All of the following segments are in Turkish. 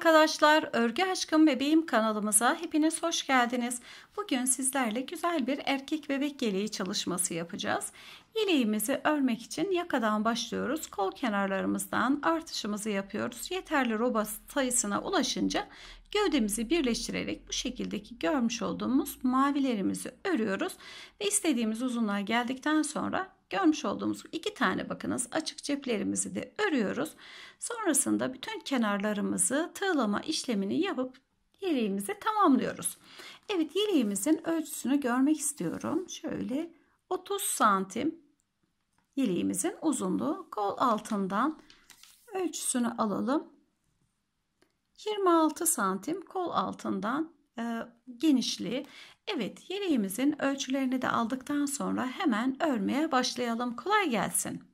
arkadaşlar, Örgü Aşkım Bebeğim kanalımıza hepiniz hoş geldiniz. Bugün sizlerle güzel bir erkek bebek yeleği çalışması yapacağız. Yeleğimizi örmek için yakadan başlıyoruz. Kol kenarlarımızdan artışımızı yapıyoruz. Yeterli roba sayısına ulaşınca gövdemizi birleştirerek bu şekildeki görmüş olduğumuz mavilerimizi örüyoruz. Ve istediğimiz uzunluğa geldikten sonra görmüş olduğumuz iki tane bakınız açık ceplerimizi de örüyoruz. Sonrasında bütün kenarlarımızı tığlama işlemini yapıp yeleğimizi tamamlıyoruz. Evet yeleğimizin ölçüsünü görmek istiyorum. Şöyle 30 santim yeleğimizin uzunluğu kol altından ölçüsünü alalım. 26 santim kol altından e, genişliği. Evet yeleğimizin ölçülerini de aldıktan sonra hemen örmeye başlayalım. Kolay gelsin.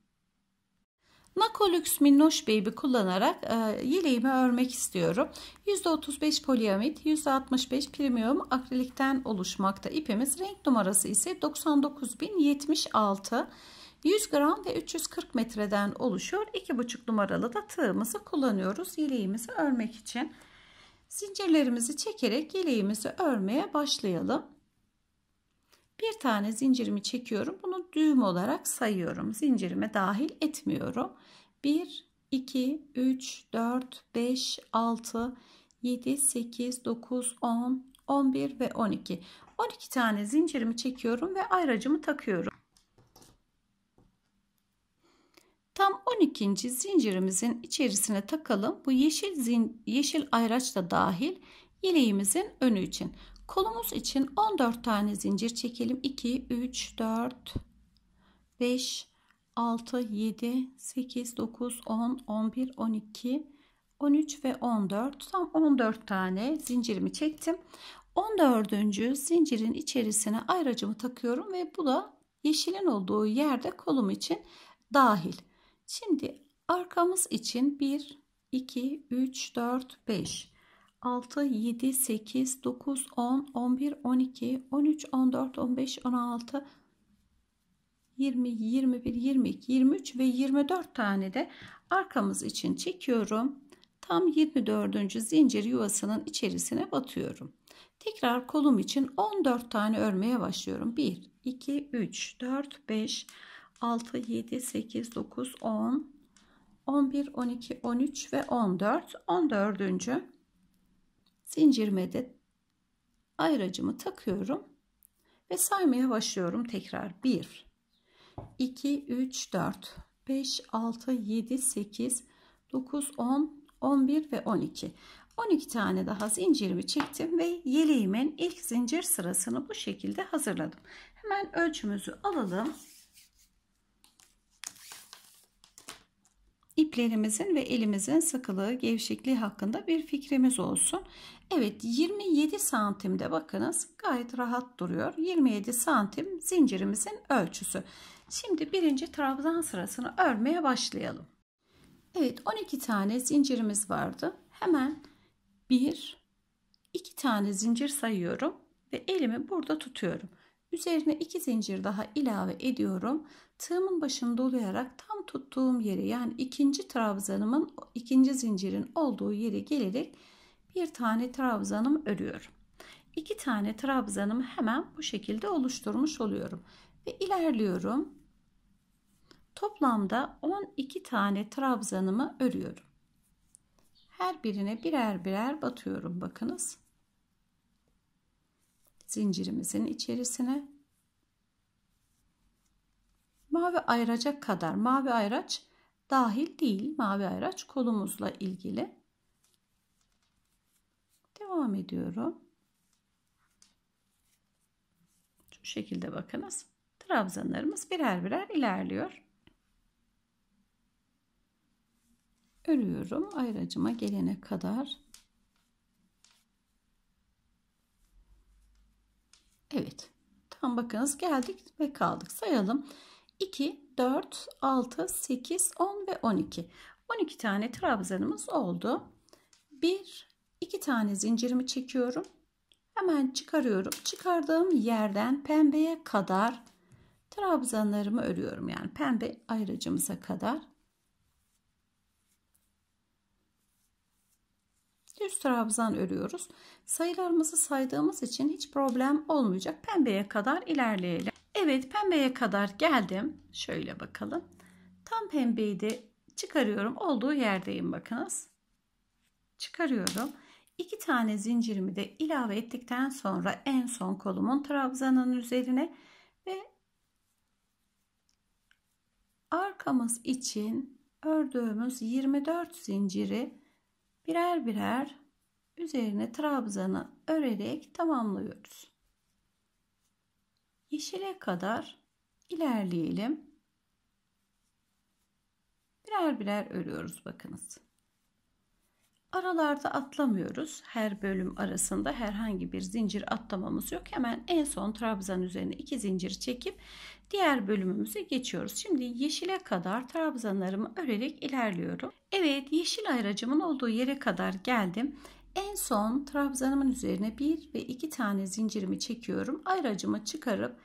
Nakolux Minnoş Baby kullanarak e, yeleğimi örmek istiyorum. %35 poliamit, %65 premium akrilikten oluşmakta ipimiz. Renk numarası ise 99076. 100 gram ve 340 metreden oluşuyor. 2,5 numaralı da tığımızı kullanıyoruz yeleğimizi örmek için. Zincirlerimizi çekerek yeleğimizi örmeye başlayalım. Bir tane zincirimi çekiyorum. Bunu düğüm olarak sayıyorum. Zincirime dahil etmiyorum. 1, 2, 3, 4, 5, 6, 7, 8, 9, 10, 11 ve 12. 12 tane zincirimi çekiyorum ve ayracımı takıyorum. Tam 12. zincirimizin içerisine takalım. Bu yeşil zin, yeşil ayraç da dahil yeleğimizin önü için. Kolumuz için 14 tane zincir çekelim. 2, 3, 4, 5, 6, 7, 8, 9, 10, 11, 12, 13 ve 14. Tam 14 tane zincirimi çektim. 14. zincirin içerisine ayracımı takıyorum ve bu da yeşilin olduğu yerde kolum için dahil. Şimdi arkamız için 1, 2, 3, 4, 5. 6, 7, 8, 9, 10, 11, 12, 13, 14, 15, 16, 20, 21, 22, 23 ve 24 tane de arkamız için çekiyorum. Tam 24. zincir yuvasının içerisine batıyorum. Tekrar kolum için 14 tane örmeye başlıyorum. 1, 2, 3, 4, 5, 6, 7, 8, 9, 10, 11, 12, 13 ve 14. 14 zincirime de ayracımı takıyorum ve saymaya başlıyorum tekrar 1 2 3 4 5 6 7 8 9 10 11 ve 12 12 tane daha zincirimi çektim ve yeleğimin ilk zincir sırasını bu şekilde hazırladım hemen ölçümüzü alalım iplerimizin ve elimizin sıkılığı, gevşekliği hakkında bir fikrimiz olsun. Evet 27 santimde bakınız gayet rahat duruyor. 27 santim zincirimizin ölçüsü. Şimdi birinci trabzan sırasını örmeye başlayalım. Evet 12 tane zincirimiz vardı. Hemen 1 2 tane zincir sayıyorum ve elimi burada tutuyorum. Üzerine 2 zincir daha ilave ediyorum. Tığımın başını dolayarak tam tuttuğum yere yani ikinci trabzanımın ikinci zincirin olduğu yere gelerek bir tane trabzanım örüyorum. İki tane trabzanımı hemen bu şekilde oluşturmuş oluyorum ve ilerliyorum. Toplamda 12 tane trabzanımı örüyorum. Her birine birer birer batıyorum bakınız. Zincirimizin içerisine Mavi ayıraca kadar mavi ayraç dahil değil. Mavi ayraç kolumuzla ilgili. Devam ediyorum. Şu şekilde bakınız. Trabzanlarımız birer birer ilerliyor. Örüyorum ayracıma gelene kadar. Evet. Tam bakınız geldik ve kaldık. Sayalım. 2, 4, 6, 8, 10 ve 12. 12 tane trabzanımız oldu. 1, 2 tane zincirimi çekiyorum. Hemen çıkarıyorum. Çıkardığım yerden pembeye kadar trabzanlarımı örüyorum. Yani pembe ayrıcımıza kadar. Düz trabzan örüyoruz. Sayılarımızı saydığımız için hiç problem olmayacak. Pembeye kadar ilerleyelim. Evet pembeye kadar geldim. Şöyle bakalım. Tam pembeyi de çıkarıyorum. Olduğu yerdeyim bakınız. Çıkarıyorum. İki tane zincirimi de ilave ettikten sonra en son kolumun trabzanın üzerine ve arkamız için ördüğümüz 24 zinciri birer birer üzerine trabzanı örerek tamamlıyoruz yeşile kadar ilerleyelim. Birer birer örüyoruz bakınız. Aralarda atlamıyoruz. Her bölüm arasında herhangi bir zincir atlamamız yok. Hemen en son trabzan üzerine iki zincir çekip diğer bölümümüze geçiyoruz. Şimdi yeşile kadar trabzanlarımı örerek ilerliyorum. Evet yeşil ayracımın olduğu yere kadar geldim. En son trabzanımın üzerine bir ve iki tane zincirimi çekiyorum. Ayracımı çıkarıp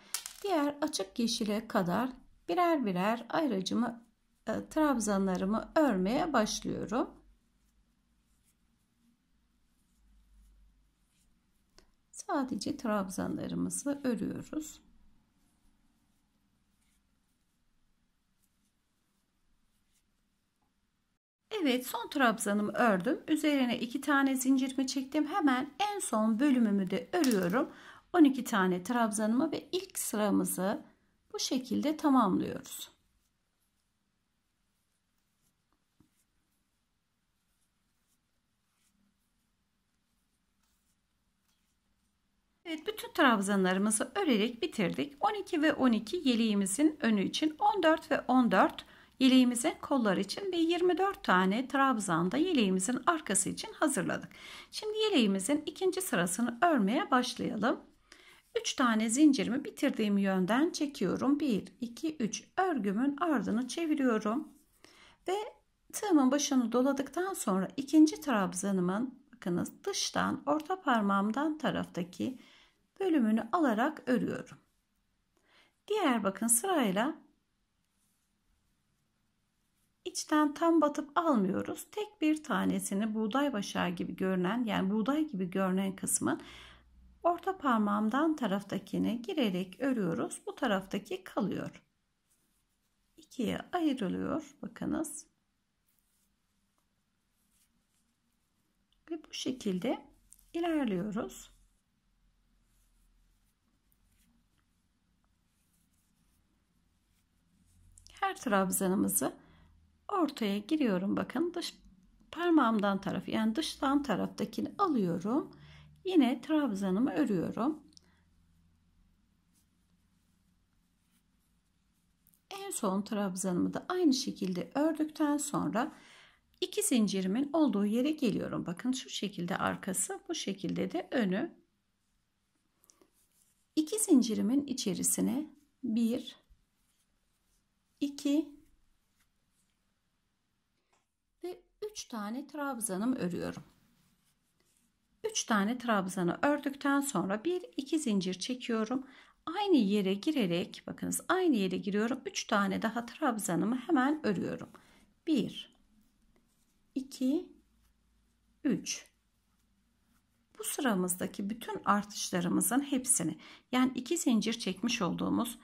diğer açık yeşile kadar birer birer ayracımı e, trabzanlarımı örmeye başlıyorum. Sadece trabzanlarımızı örüyoruz. Evet son trabzanımı ördüm. Üzerine iki tane zincirimi çektim. Hemen en son bölümümü de örüyorum. 12 tane trabzanımı ve ilk sıramızı bu şekilde tamamlıyoruz. Evet bütün trabzanlarımızı örerek bitirdik. 12 ve 12 yeleğimizin önü için 14 ve 14 Yeleğimizin kolları için ve 24 tane trabzanda yeleğimizin arkası için hazırladık. Şimdi yeleğimizin ikinci sırasını örmeye başlayalım. 3 tane zincirimi bitirdiğim yönden çekiyorum. 1, 2, 3 örgümün ardını çeviriyorum. Ve tığımın başını doladıktan sonra ikinci trabzanımın bakınız dıştan orta parmağımdan taraftaki bölümünü alarak örüyorum. Diğer bakın sırayla içten tam batıp almıyoruz. Tek bir tanesini buğday başağı gibi görünen yani buğday gibi görünen kısmın orta parmağımdan taraftakine girerek örüyoruz. Bu taraftaki kalıyor. İkiye ayrılıyor. Bakınız. Ve bu şekilde ilerliyoruz. Her trabzanımızı ortaya giriyorum bakın dış parmağımdan tarafı yani dıştan taraftakini alıyorum yine trabzanımı örüyorum en son trabzanımı da aynı şekilde ördükten sonra iki zincirimin olduğu yere geliyorum bakın şu şekilde arkası bu şekilde de önü iki zincirimin içerisine bir iki 3 tane trabzanım örüyorum. 3 tane trabzanı ördükten sonra 1-2 zincir çekiyorum. Aynı yere girerek bakınız aynı yere giriyorum. 3 tane daha trabzanımı hemen örüyorum. 1 2 3 Bu sıramızdaki bütün artışlarımızın hepsini yani 2 zincir çekmiş olduğumuz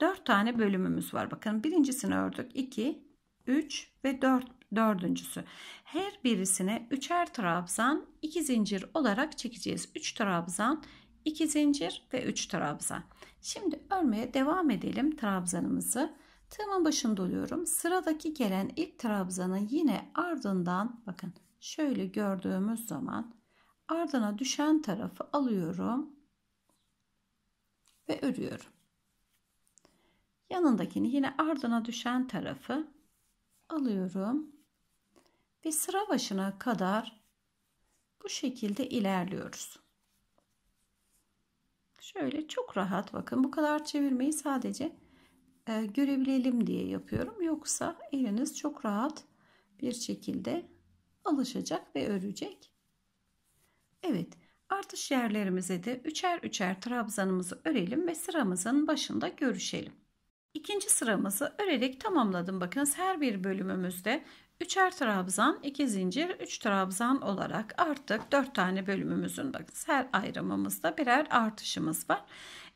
4 tane bölümümüz var. Bakın birincisini ördük. 2 3 ve 4 dördüncüsü. Her birisine üçer trabzan iki zincir olarak çekeceğiz. Üç trabzan 2 zincir ve 3 trabzan. Şimdi örmeye devam edelim trabzanımızı. Tığımın başını doluyorum. Sıradaki gelen ilk trabzanın yine ardından bakın şöyle gördüğümüz zaman ardına düşen tarafı alıyorum ve örüyorum. Yanındakini yine ardına düşen tarafı alıyorum ve sıra başına kadar bu şekilde ilerliyoruz. Şöyle çok rahat bakın bu kadar çevirmeyi sadece e, görebilelim diye yapıyorum. Yoksa eliniz çok rahat bir şekilde alışacak ve örecek. Evet artış yerlerimize de üçer üçer trabzanımızı örelim ve sıramızın başında görüşelim. İkinci sıramızı örerek tamamladım. Bakınız her bir bölümümüzde Üçer trabzan, 2 zincir, 3 trabzan olarak artık 4 tane bölümümüzün bakın her ayrımımızda birer artışımız var.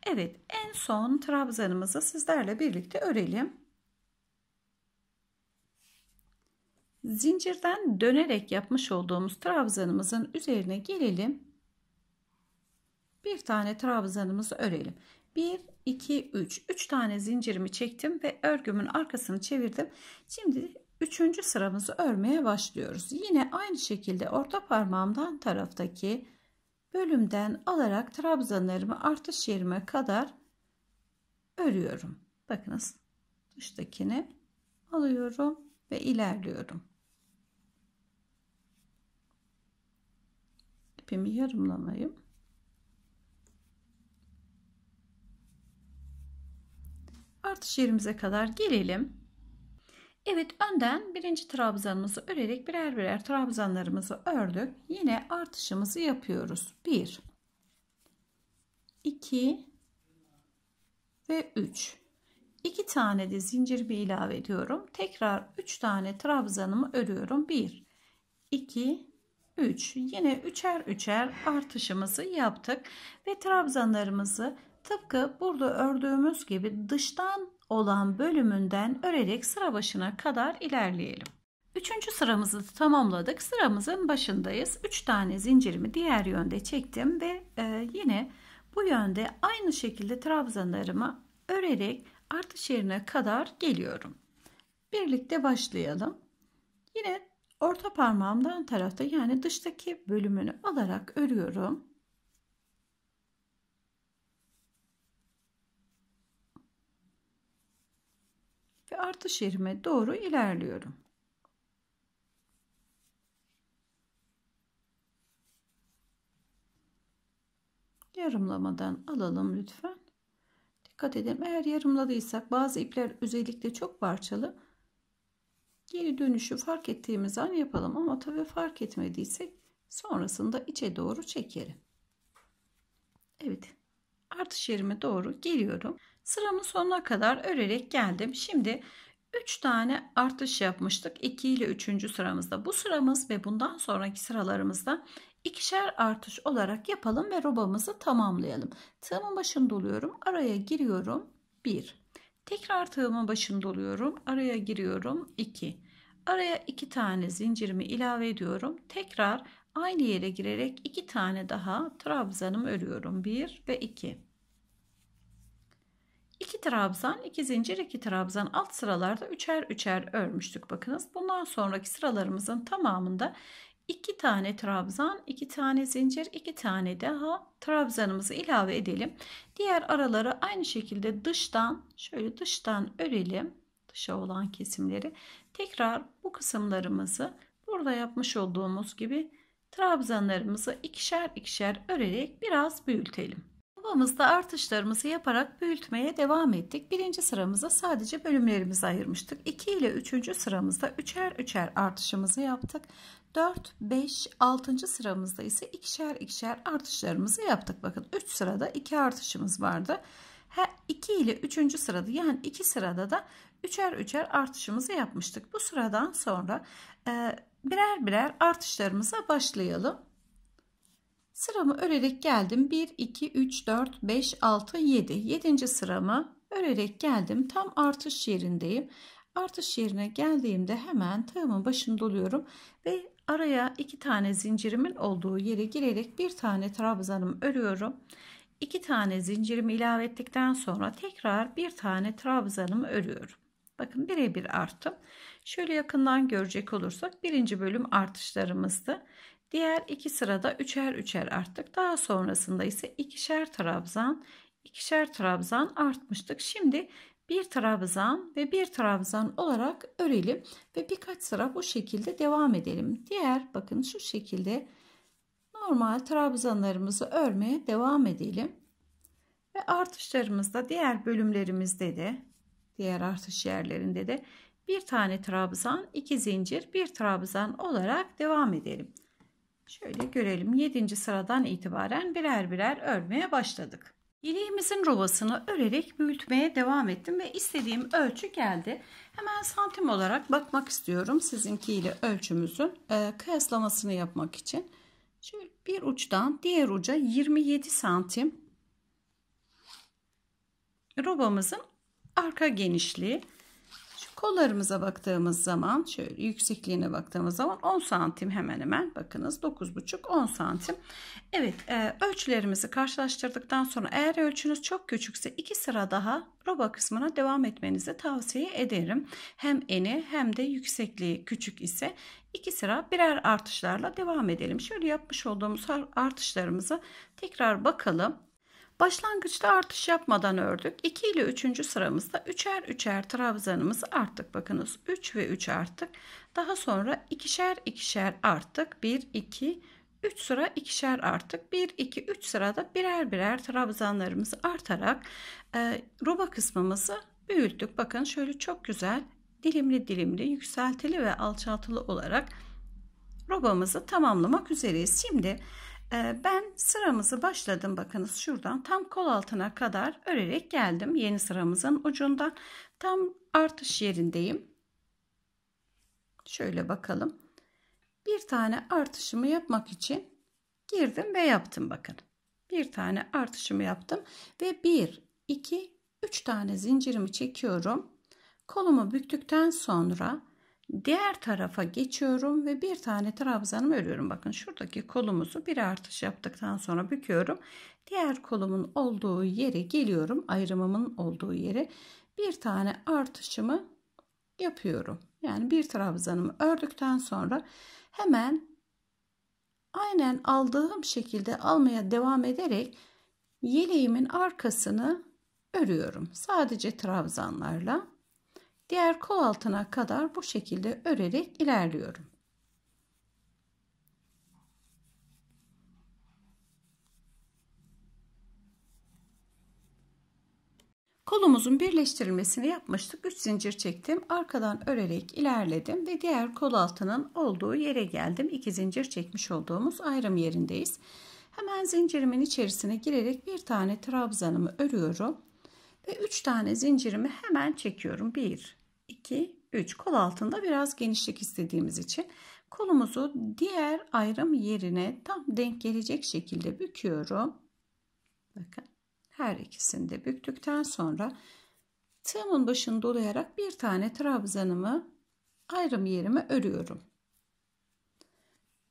Evet en son trabzanımızı sizlerle birlikte örelim. Zincirden dönerek yapmış olduğumuz trabzanımızın üzerine gelelim. Bir tane trabzanımızı örelim. 1, 2, 3. 3 tane zincirimi çektim ve örgümün arkasını çevirdim. Şimdi Üçüncü sıramızı örmeye başlıyoruz. Yine aynı şekilde orta parmağımdan taraftaki bölümden alarak trabzanlarımı artış yerime kadar örüyorum. Bakınız dıştakini alıyorum ve ilerliyorum. İpimi yarımlamayı artış yerimize kadar gelelim. Evet önden birinci trabzanımızı örerek birer birer trabzanlarımızı ördük. Yine artışımızı yapıyoruz. 1 2 ve 3 2 tane de zincir bir ilave ediyorum. Tekrar 3 tane trabzanımı örüyorum. 1 2 3 yine üçer üçer artışımızı yaptık ve trabzanlarımızı tıpkı burada ördüğümüz gibi dıştan olan bölümünden örerek sıra başına kadar ilerleyelim. Üçüncü sıramızı tamamladık. Sıramızın başındayız. Üç tane zincirimi diğer yönde çektim ve e, yine bu yönde aynı şekilde trabzanlarımı örerek artış yerine kadar geliyorum. Birlikte başlayalım. Yine orta parmağımdan tarafta yani dıştaki bölümünü alarak örüyorum. ve artış yerime doğru ilerliyorum. Yarımlamadan alalım lütfen. Dikkat edelim. Eğer yarımladıysak bazı ipler özellikle çok parçalı. Geri dönüşü fark ettiğimiz an yapalım ama tabii fark etmediysek sonrasında içe doğru çekerim. Evet. Artış yerime doğru geliyorum. Sıramın sonuna kadar örerek geldim. Şimdi 3 tane artış yapmıştık. 2 ile 3. sıramızda. Bu sıramız ve bundan sonraki sıralarımızda ikişer artış olarak yapalım ve robamızı tamamlayalım. Tığımın başını doluyorum. Araya giriyorum. 1. Tekrar tığımın başını doluyorum. Araya giriyorum. 2. Araya 2 tane zincirimi ilave ediyorum. Tekrar aynı yere girerek 2 tane daha trabzanımı örüyorum. 1 ve 2. 2 trabzan, 2 zincir, 2 trabzan alt sıralarda üçer üçer örmüştük bakınız. Bundan sonraki sıralarımızın tamamında 2 tane trabzan, 2 tane zincir, 2 tane daha trabzanımızı ilave edelim. Diğer araları aynı şekilde dıştan şöyle dıştan örelim. Dışa olan kesimleri. Tekrar bu kısımlarımızı burada yapmış olduğumuz gibi trabzanlarımızı ikişer ikişer örerek biraz büyütelim. Babamızda artışlarımızı yaparak büyütmeye devam ettik. Birinci sıramıza sadece bölümlerimizi ayırmıştık. 2 ile 3. sıramızda üçer üçer artışımızı yaptık. 4, 5, 6. sıramızda ise ikişer ikişer artışlarımızı yaptık. Bakın 3 sırada 2 artışımız vardı. Her 2 ile 3. sırada yani 2 sırada da üçer üçer artışımızı yapmıştık. Bu sıradan sonra e, birer birer artışlarımıza başlayalım. Sıramı örerek geldim. 1, 2, 3, 4, 5, 6, 7. 7. sıramı örerek geldim. Tam artış yerindeyim. Artış yerine geldiğimde hemen tığımın başını doluyorum ve araya iki tane zincirimin olduğu yere girerek bir tane trabzanımı örüyorum. İki tane zincirimi ilave ettikten sonra tekrar bir tane trabzanımı örüyorum. Bakın birebir arttım. Şöyle yakından görecek olursak birinci bölüm artışlarımızdı. Diğer iki sırada üçer üçer arttık. Daha sonrasında ise ikişer trabzan, ikişer trabzan artmıştık. Şimdi bir trabzan ve bir trabzan olarak örelim ve birkaç sıra bu şekilde devam edelim. Diğer bakın şu şekilde normal trabzanlarımızı örmeye devam edelim. Ve artışlarımızda diğer bölümlerimizde de diğer artış yerlerinde de bir tane trabzan, iki zincir, bir trabzan olarak devam edelim. Şöyle görelim 7. sıradan itibaren birer birer örmeye başladık. İliğimizin robasını örerek büyütmeye devam ettim ve istediğim ölçü geldi. Hemen santim olarak bakmak istiyorum sizinkiyle ölçümüzün e, kıyaslamasını yapmak için. Şöyle bir uçtan diğer uca 27 santim robamızın arka genişliği. Kollarımıza baktığımız zaman şöyle yüksekliğine baktığımız zaman 10 santim hemen hemen bakınız 9,5-10 santim. Evet e, ölçülerimizi karşılaştırdıktan sonra eğer ölçünüz çok küçükse iki sıra daha roba kısmına devam etmenizi tavsiye ederim. Hem eni hem de yüksekliği küçük ise iki sıra birer artışlarla devam edelim. Şöyle yapmış olduğumuz artışlarımızı tekrar bakalım. Başlangıçta artış yapmadan ördük. 2 ile 3. sıramızda 3'er 3'er trabzanımızı arttık. Bakınız 3 ve 3 arttık. Daha sonra ikişer ikişer arttık. 1 2 3 sıra ikişer artık 1 2 3 sırada birer birer trabzanlarımızı artarak e, roba kısmımızı büyüttük. Bakın şöyle çok güzel dilimli dilimli yükseltili ve alçaltılı olarak robamızı tamamlamak üzereyiz. Şimdi ee, ben sıramızı başladım bakınız şuradan tam kol altına kadar örerek geldim yeni sıramızın ucundan tam artış yerindeyim. Şöyle bakalım. Bir tane artışımı yapmak için girdim ve yaptım bakın. Bir tane artışımı yaptım ve 1 2 3 tane zincirimi çekiyorum. Kolumu büktükten sonra Diğer tarafa geçiyorum ve bir tane trabzanımı örüyorum. Bakın şuradaki kolumuzu bir artış yaptıktan sonra büküyorum. Diğer kolumun olduğu yere geliyorum. Ayrımımın olduğu yere bir tane artışımı yapıyorum. Yani bir trabzanımı ördükten sonra hemen aynen aldığım şekilde almaya devam ederek yeleğimin arkasını örüyorum. Sadece trabzanlarla Diğer kol altına kadar bu şekilde örerek ilerliyorum. Kolumuzun birleştirilmesini yapmıştık. 3 zincir çektim. Arkadan örerek ilerledim ve diğer kol altının olduğu yere geldim. 2 zincir çekmiş olduğumuz ayrım yerindeyiz. Hemen zincirimin içerisine girerek bir tane trabzanımı örüyorum ve 3 tane zincirimi hemen çekiyorum. 1 2, 3. Kol altında biraz genişlik istediğimiz için kolumuzu diğer ayrım yerine tam denk gelecek şekilde büküyorum. Bakın her ikisini de büktükten sonra tığımın başını dolayarak bir tane trabzanımı ayrım yerime örüyorum.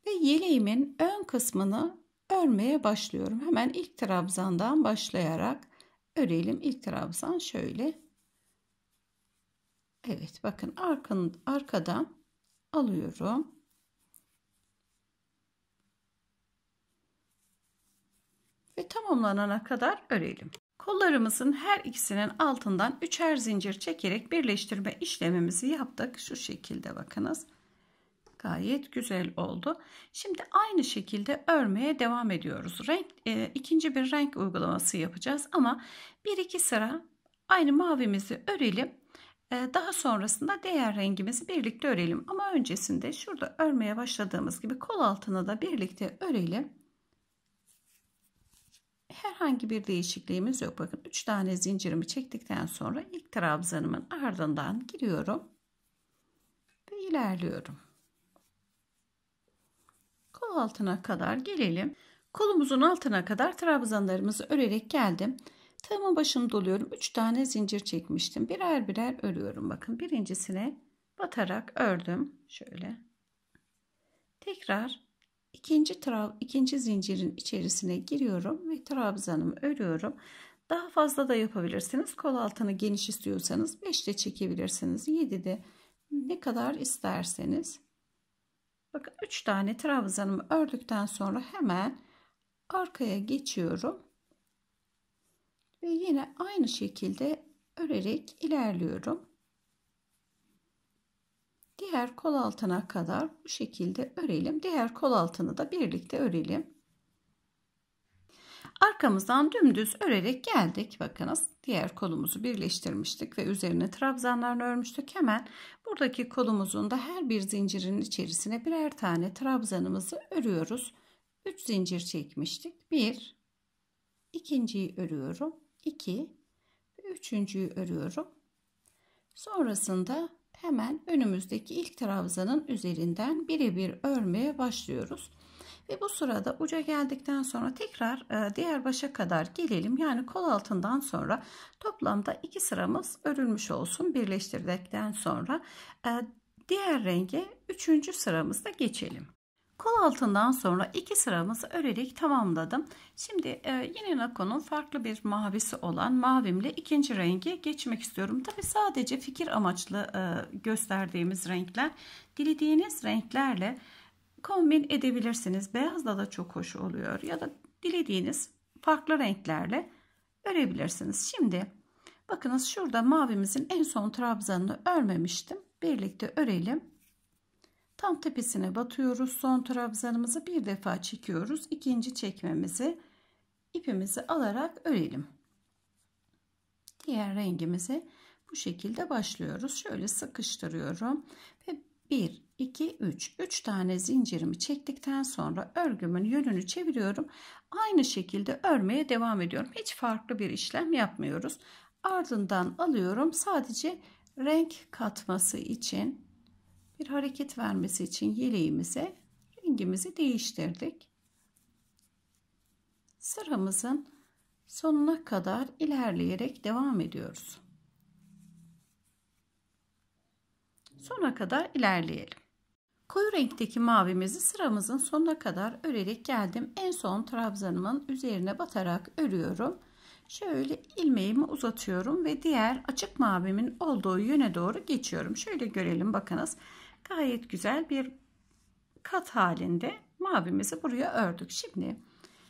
Ve yeleğimin ön kısmını örmeye başlıyorum. Hemen ilk trabzandan başlayarak örelim. İlk trabzan şöyle Evet bakın arkanın, arkadan alıyorum. Ve tamamlanana kadar örelim. Kollarımızın her ikisinin altından üçer zincir çekerek birleştirme işlemimizi yaptık. Şu şekilde bakınız. Gayet güzel oldu. Şimdi aynı şekilde örmeye devam ediyoruz. Renk e, ikinci bir renk uygulaması yapacağız ama bir iki sıra aynı mavimizi örelim. Ee, daha sonrasında diğer rengimizi birlikte örelim. Ama öncesinde şurada örmeye başladığımız gibi kol altına da birlikte örelim. Herhangi bir değişikliğimiz yok. Bakın 3 tane zincirimi çektikten sonra ilk trabzanımın ardından giriyorum. Ve ilerliyorum. Kol altına kadar gelelim. Kolumuzun altına kadar trabzanlarımızı örerek geldim. Tığımın başını doluyorum. 3 tane zincir çekmiştim. Birer birer örüyorum. Bakın birincisine batarak ördüm. Şöyle. Tekrar ikinci trab ikinci zincirin içerisine giriyorum ve trabzanımı örüyorum. Daha fazla da yapabilirsiniz. Kol altını geniş istiyorsanız 5 de çekebilirsiniz. 7 de ne kadar isterseniz. Bakın 3 tane trabzanımı ördükten sonra hemen arkaya geçiyorum ve yine aynı şekilde örerek ilerliyorum. Diğer kol altına kadar bu şekilde örelim. Diğer kol altını da birlikte örelim. Arkamızdan dümdüz örerek geldik. Bakınız diğer kolumuzu birleştirmiştik ve üzerine trabzanlarını örmüştük. Hemen buradaki kolumuzun da her bir zincirin içerisine birer tane trabzanımızı örüyoruz. 3 zincir çekmiştik. 1 ikinciyi örüyorum. 2 ve üçüncüyü örüyorum. Sonrasında hemen önümüzdeki ilk trabzanın üzerinden birebir örmeye başlıyoruz. Ve bu sırada uca geldikten sonra tekrar e, diğer başa kadar gelelim. Yani kol altından sonra toplamda iki sıramız örülmüş olsun birleştirdikten sonra e, diğer renge üçüncü sıramızda geçelim. Kol altından sonra iki sıramızı örerek tamamladım. Şimdi e, yine Nako'nun farklı bir mavisi olan mavimle ikinci rengi geçmek istiyorum. Tabi sadece fikir amaçlı e, gösterdiğimiz renkler dilediğiniz renklerle kombin edebilirsiniz. Beyazla da çok hoş oluyor ya da dilediğiniz farklı renklerle örebilirsiniz. Şimdi bakınız şurada mavimizin en son trabzanını örmemiştim. Birlikte örelim. Tam tepesine batıyoruz. Son trabzanımızı bir defa çekiyoruz. İkinci çekmemizi ipimizi alarak örelim. Diğer rengimizi bu şekilde başlıyoruz. Şöyle sıkıştırıyorum ve 1 2 3 3 tane zincirimi çektikten sonra örgümün yönünü çeviriyorum. Aynı şekilde örmeye devam ediyorum. Hiç farklı bir işlem yapmıyoruz. Ardından alıyorum. Sadece renk katması için bir hareket vermesi için yeleğimize rengimizi değiştirdik. Sıramızın sonuna kadar ilerleyerek devam ediyoruz. Sona kadar ilerleyelim. Koyu renkteki mavimizi sıramızın sonuna kadar örerek geldim. En son trabzanımın üzerine batarak örüyorum. Şöyle ilmeğimi uzatıyorum ve diğer açık mavimin olduğu yöne doğru geçiyorum. Şöyle görelim bakınız gayet güzel bir kat halinde mavimizi buraya ördük. Şimdi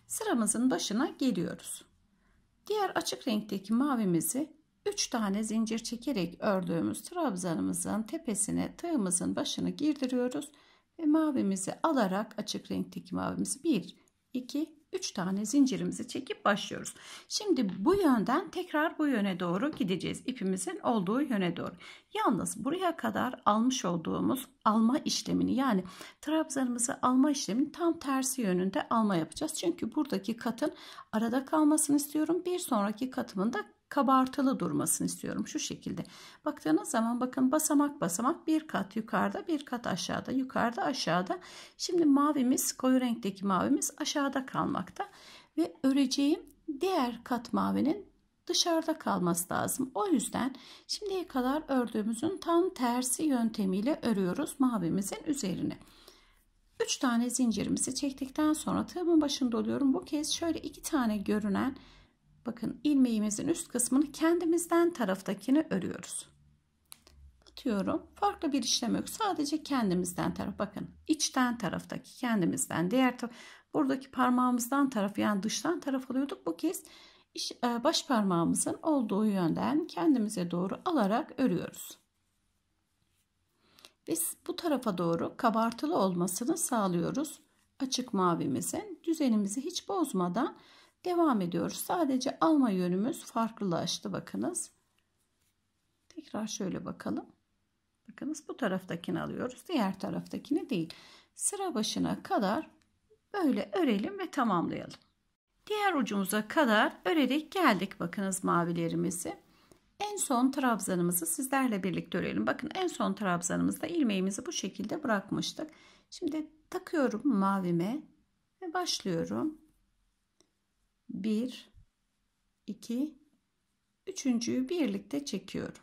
sıramızın başına geliyoruz. Diğer açık renkteki mavimizi 3 tane zincir çekerek ördüğümüz trabzanımızın tepesine tığımızın başını girdiriyoruz ve mavimizi alarak açık renkteki mavimizi 1 2 3 tane zincirimizi çekip başlıyoruz. Şimdi bu yönden tekrar bu yöne doğru gideceğiz. İpimizin olduğu yöne doğru. Yalnız buraya kadar almış olduğumuz alma işlemini yani trabzanımızı alma işlemini tam tersi yönünde alma yapacağız. Çünkü buradaki katın arada kalmasını istiyorum. Bir sonraki katımın da kabartılı durmasını istiyorum. Şu şekilde. Baktığınız zaman bakın basamak basamak bir kat yukarıda bir kat aşağıda yukarıda aşağıda. Şimdi mavimiz koyu renkteki mavimiz aşağıda kalmakta. Ve öreceğim diğer kat mavinin dışarıda kalması lazım. O yüzden şimdiye kadar ördüğümüzün tam tersi yöntemiyle örüyoruz mavimizin üzerine. 3 tane zincirimizi çektikten sonra tığımın başında oluyorum. Bu kez şöyle 2 tane görünen Bakın ilmeğimizin üst kısmını kendimizden taraftakini örüyoruz. Atıyorum. Farklı bir işlem yok. Sadece kendimizden taraf. Bakın içten taraftaki kendimizden diğer taraf. Buradaki parmağımızdan taraf yani dıştan taraf alıyorduk. Bu kez iş, e, baş parmağımızın olduğu yönden kendimize doğru alarak örüyoruz. Biz bu tarafa doğru kabartılı olmasını sağlıyoruz. Açık mavimizin düzenimizi hiç bozmadan Devam ediyoruz. Sadece alma yönümüz farklılaştı bakınız. Tekrar şöyle bakalım. Bakınız bu taraftakini alıyoruz. Diğer taraftakini değil. Sıra başına kadar böyle örelim ve tamamlayalım. Diğer ucumuza kadar örerek geldik bakınız mavilerimizi. En son trabzanımızı sizlerle birlikte örelim. Bakın en son trabzanımızda ilmeğimizi bu şekilde bırakmıştık. Şimdi takıyorum mavime ve başlıyorum. 1 2 üçüncüyü birlikte çekiyorum.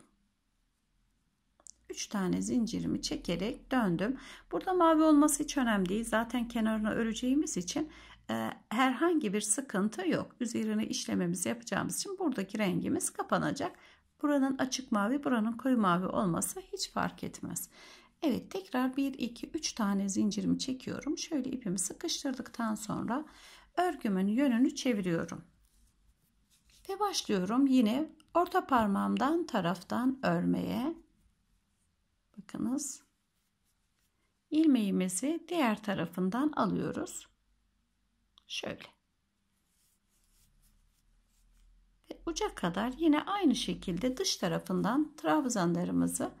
3 tane zincirimi çekerek döndüm. Burada mavi olması hiç önemli değil. Zaten kenarını öreceğimiz için e, herhangi bir sıkıntı yok. Üzerine işlememizi yapacağımız için buradaki rengimiz kapanacak. Buranın açık mavi, buranın koyu mavi olması hiç fark etmez. Evet tekrar 1 2 3 tane zincirimi çekiyorum. Şöyle ipimi sıkıştırdıktan sonra örgümün yönünü çeviriyorum. Ve başlıyorum yine orta parmağımdan taraftan örmeye. Bakınız. ilmeğimizi diğer tarafından alıyoruz. Şöyle. Ve uca kadar yine aynı şekilde dış tarafından trabzanlarımızı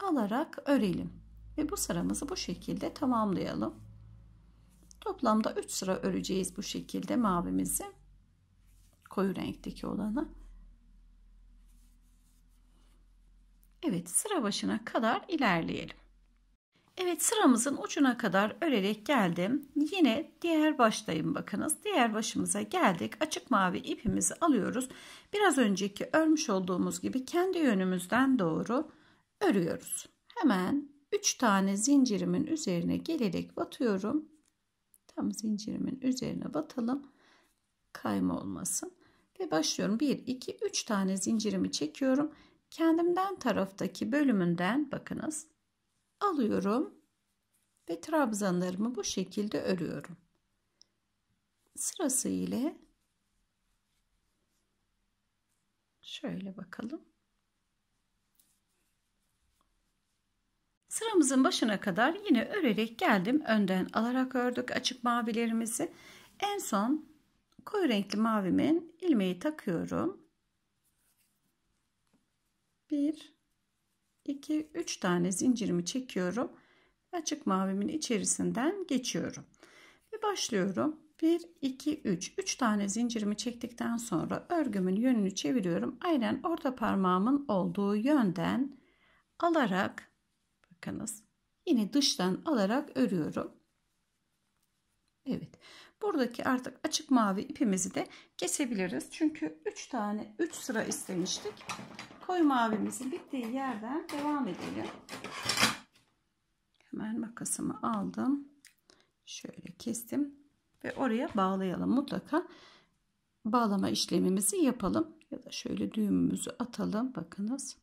alarak örelim. Ve bu sıramızı bu şekilde tamamlayalım. Toplamda 3 sıra öreceğiz bu şekilde mavimizi. Koyu renkteki olanı. Evet sıra başına kadar ilerleyelim. Evet sıramızın ucuna kadar örerek geldim. Yine diğer baştayım bakınız. Diğer başımıza geldik. Açık mavi ipimizi alıyoruz. Biraz önceki örmüş olduğumuz gibi kendi yönümüzden doğru örüyoruz. Hemen 3 tane zincirimin üzerine gelerek batıyorum Tam zincirimin üzerine batalım. Kayma olmasın. Ve başlıyorum. 1, 2, 3 tane zincirimi çekiyorum. Kendimden taraftaki bölümünden bakınız. Alıyorum ve trabzanlarımı bu şekilde örüyorum. Sırası ile şöyle bakalım. Sıramızın başına kadar yine örerek geldim. Önden alarak ördük açık mavilerimizi. En son koyu renkli mavimin ilmeği takıyorum. 1 2 3 tane zincirimi çekiyorum. Açık mavimin içerisinden geçiyorum. Ve başlıyorum. 1 2 3 3 tane zincirimi çektikten sonra örgümün yönünü çeviriyorum. Aynen orta parmağımın olduğu yönden alarak hakkınız. Yine dıştan alarak örüyorum. Evet. Buradaki artık açık mavi ipimizi de kesebiliriz. Çünkü 3 tane 3 sıra istemiştik. Koyu mavimizin bittiği yerden devam edelim. Hemen makasımı aldım. Şöyle kestim ve oraya bağlayalım. Mutlaka bağlama işlemimizi yapalım ya da şöyle düğümümüzü atalım. Bakınız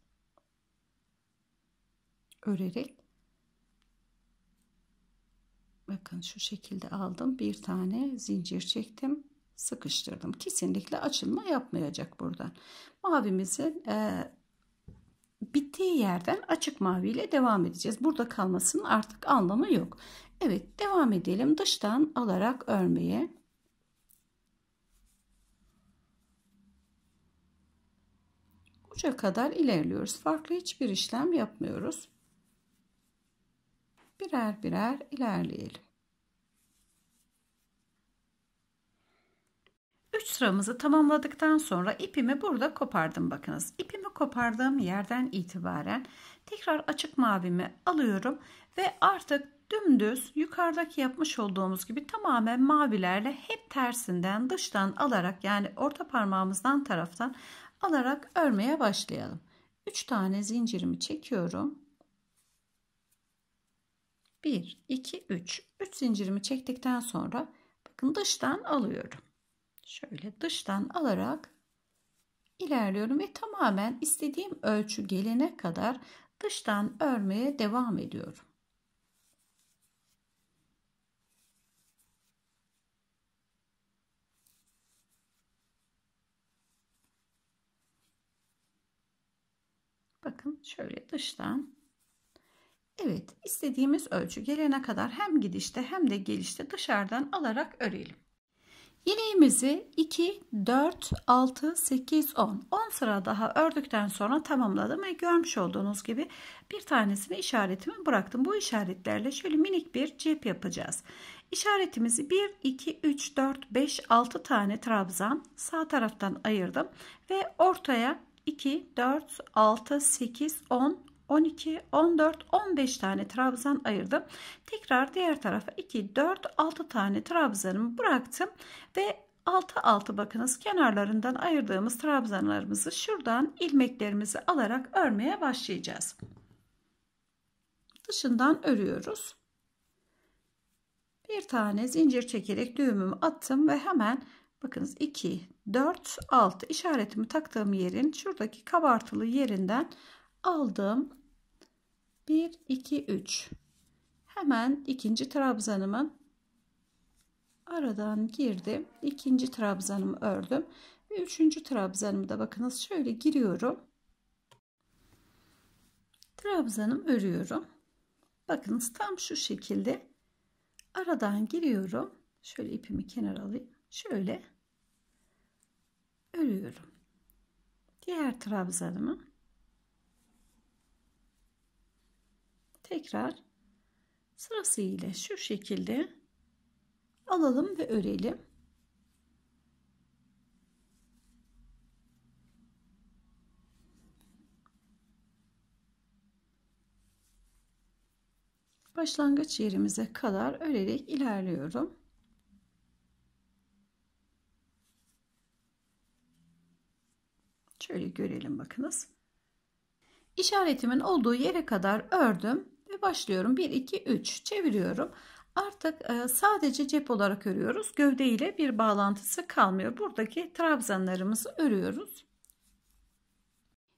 örerek bakın şu şekilde aldım bir tane zincir çektim sıkıştırdım kesinlikle açılma yapmayacak buradan mavimizin e, bittiği yerden açık maviyle devam edeceğiz burada kalmasının artık anlamı yok Evet devam edelim dıştan alarak örmeye uca kadar ilerliyoruz farklı hiçbir işlem yapmıyoruz birer birer ilerleyelim. 3 sıramızı tamamladıktan sonra ipimi burada kopardım bakınız. İpimi kopardığım yerden itibaren tekrar açık mavimi alıyorum ve artık dümdüz yukarıdaki yapmış olduğumuz gibi tamamen mavilerle hep tersinden dıştan alarak yani orta parmağımızdan taraftan alarak örmeye başlayalım. 3 tane zincirimi çekiyorum. 1, 2, 3. 3 zincirimi çektikten sonra bakın dıştan alıyorum. Şöyle dıştan alarak ilerliyorum ve tamamen istediğim ölçü gelene kadar dıştan örmeye devam ediyorum. Bakın şöyle dıştan Evet istediğimiz ölçü gelene kadar hem gidişte hem de gelişte dışarıdan alarak örelim. Yeleğimizi 2, 4, 6, 8, 10, 10 sıra daha ördükten sonra tamamladım ve görmüş olduğunuz gibi bir tanesini işaretimi bıraktım. Bu işaretlerle şöyle minik bir cep yapacağız. İşaretimizi 1, 2, 3, 4, 5, 6 tane trabzan sağ taraftan ayırdım ve ortaya 2, 4, 6, 8, 10, 12, 14, 15 tane trabzan ayırdım. Tekrar diğer tarafa 2, 4, 6 tane trabzanımı bıraktım. Ve 6, 6 bakınız kenarlarından ayırdığımız trabzanlarımızı şuradan ilmeklerimizi alarak örmeye başlayacağız. Dışından örüyoruz. Bir tane zincir çekerek düğümümü attım ve hemen bakınız 2, 4, 6 işaretimi taktığım yerin şuradaki kabartılı yerinden aldım. 1, 2, 3. Hemen ikinci trabzanımın aradan girdim. ikinci trabzanımı ördüm. Ve üçüncü trabzanımı da bakınız şöyle giriyorum. Trabzanım örüyorum. Bakınız tam şu şekilde aradan giriyorum. Şöyle ipimi kenara alayım. Şöyle örüyorum. Diğer trabzanımı tekrar sırasıyla şu şekilde alalım ve örelim. Başlangıç yerimize kadar örerek ilerliyorum. Şöyle görelim bakınız. İşaretimin olduğu yere kadar ördüm ve başlıyorum. 1, 2, 3 çeviriyorum. Artık e, sadece cep olarak örüyoruz. Gövde ile bir bağlantısı kalmıyor. Buradaki trabzanlarımızı örüyoruz.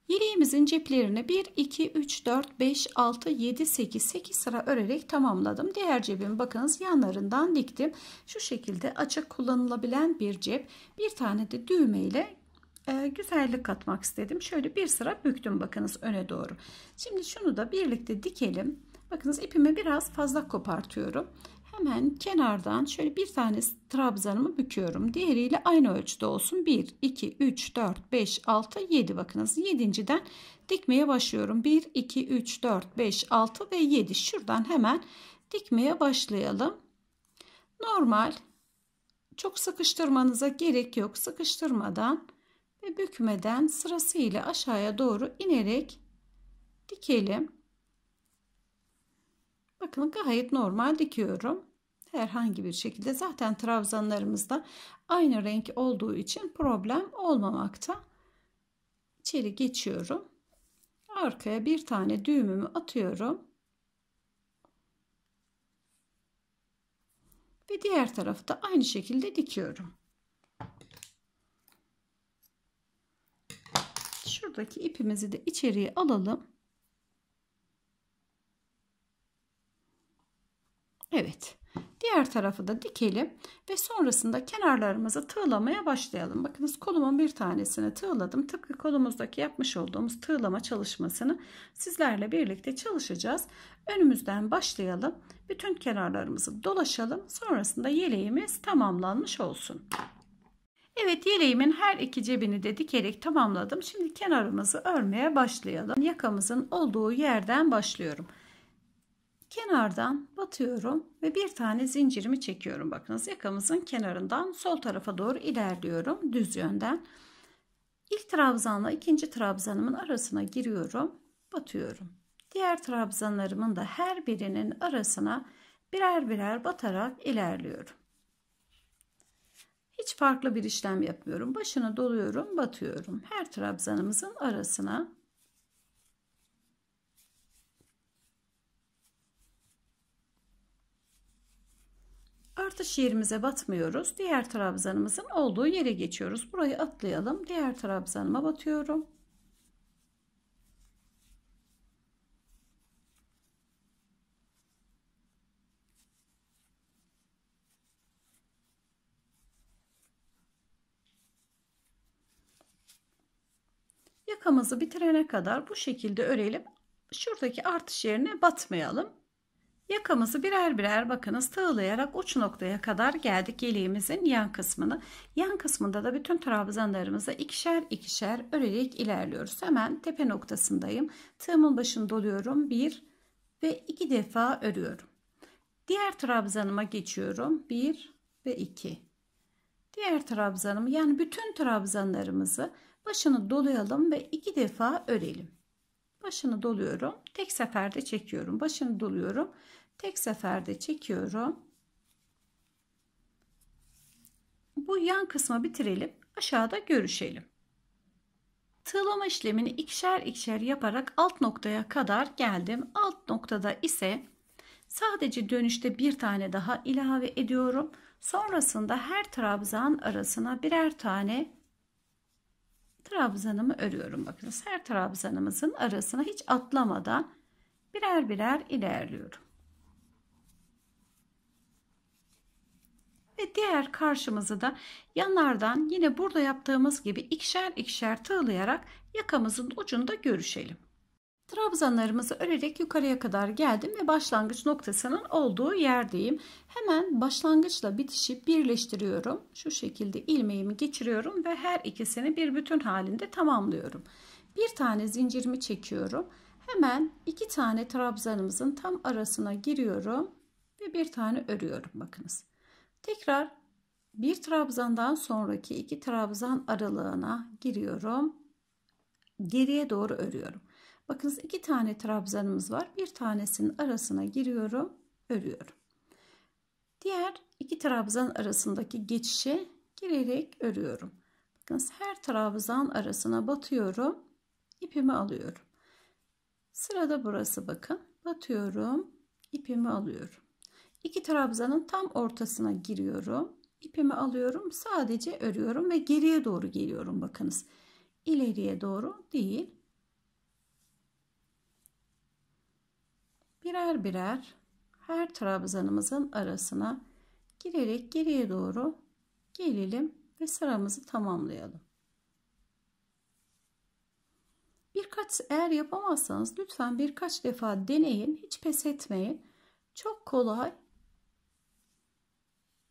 Yeleğimizin ceplerini 1, 2, 3, 4, 5, 6, 7, 8, 8 sıra örerek tamamladım. Diğer cebimi bakınız yanlarından diktim. Şu şekilde açık kullanılabilen bir cep. Bir tane de düğme ile e, güzellik katmak istedim. Şöyle bir sıra büktüm bakınız öne doğru. Şimdi şunu da birlikte dikelim. Bakınız ipimi biraz fazla kopartıyorum. Hemen kenardan şöyle bir tane trabzanımı büküyorum. Diğeriyle aynı ölçüde olsun. 1, 2, 3, 4, 5, 6, 7 bakınız. 7.den dikmeye başlıyorum. 1, 2, 3, 4, 5, 6 ve 7. Şuradan hemen dikmeye başlayalım. Normal çok sıkıştırmanıza gerek yok. Sıkıştırmadan ve bükmeden sırasıyla aşağıya doğru inerek dikelim. Bakın gayet normal dikiyorum. Herhangi bir şekilde zaten trabzanlarımızda aynı renk olduğu için problem olmamakta. İçeri geçiyorum. Arkaya bir tane düğümümü atıyorum. Ve diğer tarafı da aynı şekilde dikiyorum. Şuradaki ipimizi de içeriye alalım. Evet. Diğer tarafı da dikelim ve sonrasında kenarlarımızı tığlamaya başlayalım. Bakınız kolumun bir tanesini tığladım. Tıpkı kolumuzdaki yapmış olduğumuz tığlama çalışmasını sizlerle birlikte çalışacağız. Önümüzden başlayalım. Bütün kenarlarımızı dolaşalım. Sonrasında yeleğimiz tamamlanmış olsun. Evet yeleğimin her iki cebini de dikerek tamamladım. Şimdi kenarımızı örmeye başlayalım. Yakamızın olduğu yerden başlıyorum. Kenardan batıyorum ve bir tane zincirimi çekiyorum. Bakınız yakamızın kenarından sol tarafa doğru ilerliyorum düz yönden. İlk trabzanla ikinci trabzanımın arasına giriyorum, batıyorum. Diğer trabzanlarımın da her birinin arasına birer birer batarak ilerliyorum. Hiç farklı bir işlem yapmıyorum. Başını doluyorum, batıyorum. Her trabzanımızın arasına Artış yerimize batmıyoruz. Diğer trabzanımızın olduğu yere geçiyoruz. Burayı atlayalım. Diğer trabzanıma batıyorum. Yakamızı bitirene kadar bu şekilde örelim. Şuradaki artış yerine batmayalım. Yakamızı birer birer bakınız tığlayarak uç noktaya kadar geldik yeleğimizin yan kısmını. Yan kısmında da bütün trabzanlarımızı ikişer ikişer örerek ilerliyoruz. Hemen tepe noktasındayım. Tığımın başını doluyorum. bir ve iki defa örüyorum. Diğer trabzanıma geçiyorum. bir ve iki. Diğer trabzanımı yani bütün trabzanlarımızı başını dolayalım ve iki defa örelim. Başını doluyorum. Tek seferde çekiyorum. Başını doluyorum. Tek seferde çekiyorum. Bu yan kısmı bitirelim. Aşağıda görüşelim. Tığlama işlemini ikişer ikişer yaparak alt noktaya kadar geldim. Alt noktada ise sadece dönüşte bir tane daha ilave ediyorum. Sonrasında her trabzan arasına birer tane trabzanımı örüyorum. Bakınız her trabzanımızın arasına hiç atlamadan birer birer ilerliyorum. Ve diğer karşımızı da yanlardan yine burada yaptığımız gibi ikişer ikişer tığlayarak yakamızın ucunda görüşelim. Trabzanlarımızı örerek yukarıya kadar geldim ve başlangıç noktasının olduğu yerdeyim. Hemen başlangıçla bitişi birleştiriyorum. Şu şekilde ilmeğimi geçiriyorum ve her ikisini bir bütün halinde tamamlıyorum. Bir tane zincirimi çekiyorum. Hemen iki tane trabzanımızın tam arasına giriyorum ve bir tane örüyorum bakınız. Tekrar bir trabzandan sonraki iki trabzan aralığına giriyorum. Geriye doğru örüyorum. Bakınız iki tane trabzanımız var. Bir tanesinin arasına giriyorum, örüyorum. Diğer iki trabzan arasındaki geçişe girerek örüyorum. Bakınız her trabzan arasına batıyorum. ipimi alıyorum. Sırada burası bakın. Batıyorum, ipimi alıyorum. İki trabzanın tam ortasına giriyorum. İpimi alıyorum, sadece örüyorum ve geriye doğru geliyorum bakınız. İleriye doğru değil. birer birer her trabzanımızın arasına girerek geriye doğru gelelim ve sıramızı tamamlayalım. Birkaç eğer yapamazsanız lütfen birkaç defa deneyin. Hiç pes etmeyin. Çok kolay.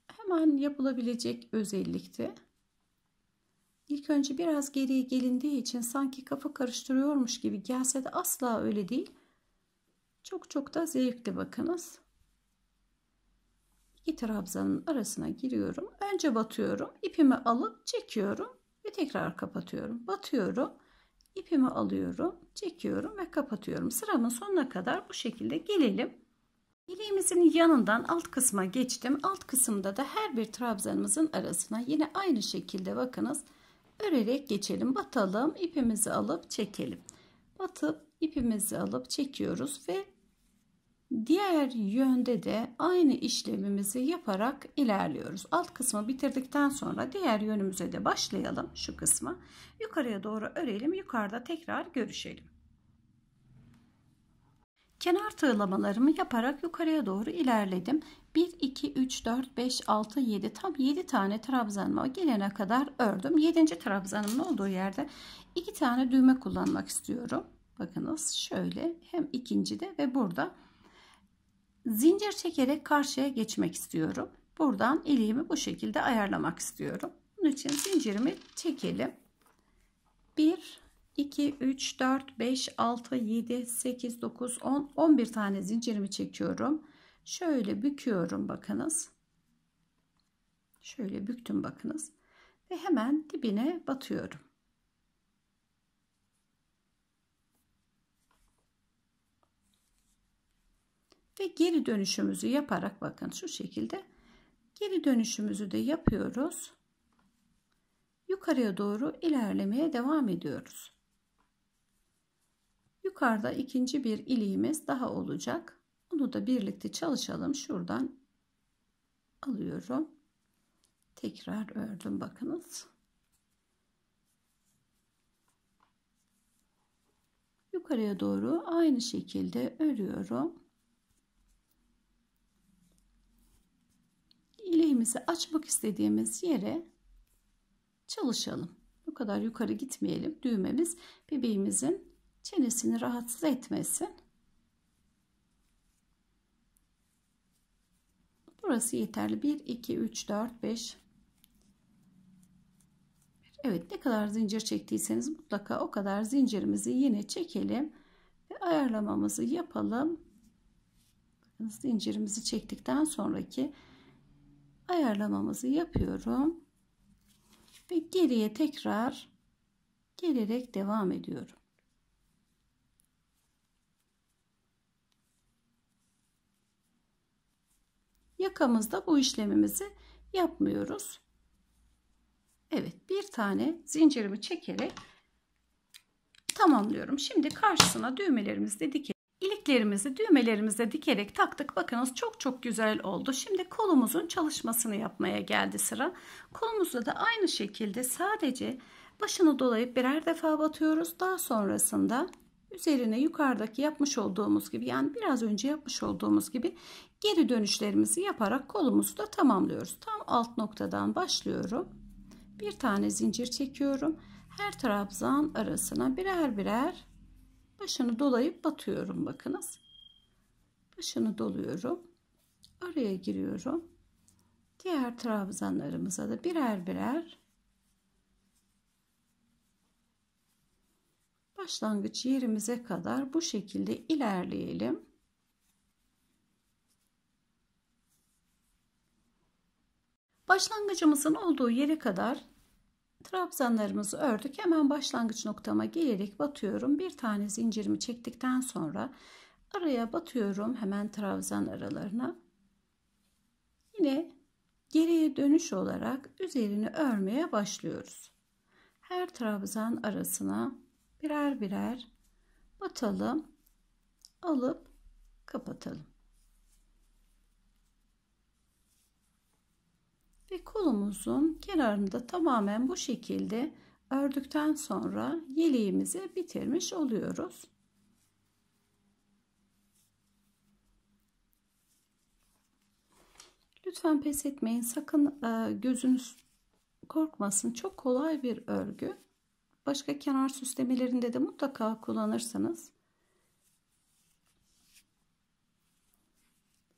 Hemen yapılabilecek özellikti. İlk önce biraz geriye gelindiği için sanki kafa karıştırıyormuş gibi gelse de asla öyle değil. Çok çok da zevkli bakınız. İki trabzanın arasına giriyorum. Önce batıyorum. ipimi alıp çekiyorum ve tekrar kapatıyorum. Batıyorum. ipimi alıyorum, çekiyorum ve kapatıyorum. Sıramın sonuna kadar bu şekilde gelelim. Bileğimizin yanından alt kısma geçtim. Alt kısımda da her bir trabzanımızın arasına yine aynı şekilde bakınız örerek geçelim. Batalım, ipimizi alıp çekelim. Batıp ipimizi alıp çekiyoruz ve Diğer yönde de aynı işlemimizi yaparak ilerliyoruz. Alt kısmı bitirdikten sonra diğer yönümüze de başlayalım şu kısmı. Yukarıya doğru örelim. Yukarıda tekrar görüşelim. Kenar tığlamalarımı yaparak yukarıya doğru ilerledim. 1, 2, 3, 4, 5, 6, 7 tam 7 tane trabzanıma gelene kadar ördüm. 7. trabzanımın olduğu yerde 2 tane düğme kullanmak istiyorum. Bakınız şöyle hem ikincide ve burada zincir çekerek karşıya geçmek istiyorum. Buradan iliğimi bu şekilde ayarlamak istiyorum. Bunun için zincirimi çekelim. 1 2 3 4 5 6 7 8 9 10 11 tane zincirimi çekiyorum. Şöyle büküyorum bakınız. Şöyle büktüm bakınız ve hemen dibine batıyorum. Ve geri dönüşümüzü yaparak bakın şu şekilde geri dönüşümüzü de yapıyoruz. Yukarıya doğru ilerlemeye devam ediyoruz. Yukarıda ikinci bir iliğimiz daha olacak. Onu da birlikte çalışalım. Şuradan alıyorum. Tekrar ördüm bakınız. Yukarıya doğru aynı şekilde örüyorum. ileğimizi açmak istediğimiz yere çalışalım. Bu kadar yukarı gitmeyelim. Düğmemiz bebeğimizin çenesini rahatsız etmesin. Burası yeterli. 1, 2, 3, 4, 5. Evet ne kadar zincir çektiyseniz mutlaka o kadar zincirimizi yine çekelim. Ve ayarlamamızı yapalım. Zincirimizi çektikten sonraki ayarlamamızı yapıyorum. Ve geriye tekrar gelerek devam ediyorum. Yakamızda bu işlemimizi yapmıyoruz. Evet bir tane zincirimi çekerek tamamlıyorum. Şimdi karşısına düğmelerimizi dikelim. İliklerimizi düğmelerimize dikerek taktık. Bakınız çok çok güzel oldu. Şimdi kolumuzun çalışmasını yapmaya geldi sıra. Kolumuzda da aynı şekilde sadece başını dolayıp birer defa batıyoruz. Daha sonrasında üzerine yukarıdaki yapmış olduğumuz gibi yani biraz önce yapmış olduğumuz gibi geri dönüşlerimizi yaparak kolumuzu da tamamlıyoruz. Tam alt noktadan başlıyorum. Bir tane zincir çekiyorum. Her trabzan arasına birer birer başını dolayıp batıyorum bakınız. Başını doluyorum. Araya giriyorum. Diğer trabzanlarımıza da birer birer başlangıç yerimize kadar bu şekilde ilerleyelim. Başlangıcımızın olduğu yere kadar Trabzanlarımızı ördük. Hemen başlangıç noktama gelerek batıyorum. Bir tane zincirimi çektikten sonra araya batıyorum hemen trabzan aralarına. Yine geriye dönüş olarak üzerini örmeye başlıyoruz. Her trabzan arasına birer birer batalım, alıp kapatalım. ve kolumuzun kenarını da tamamen bu şekilde ördükten sonra yeleğimizi bitirmiş oluyoruz. Lütfen pes etmeyin. Sakın e, gözünüz korkmasın. Çok kolay bir örgü. Başka kenar süslemelerinde de mutlaka kullanırsanız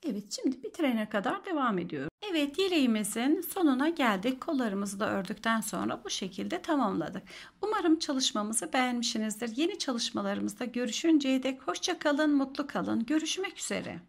Evet şimdi bitirene kadar devam ediyorum. Evet yeleğimizin sonuna geldik. Kollarımızı da ördükten sonra bu şekilde tamamladık. Umarım çalışmamızı beğenmişsinizdir. Yeni çalışmalarımızda görüşünceye dek hoşça kalın, mutlu kalın. Görüşmek üzere.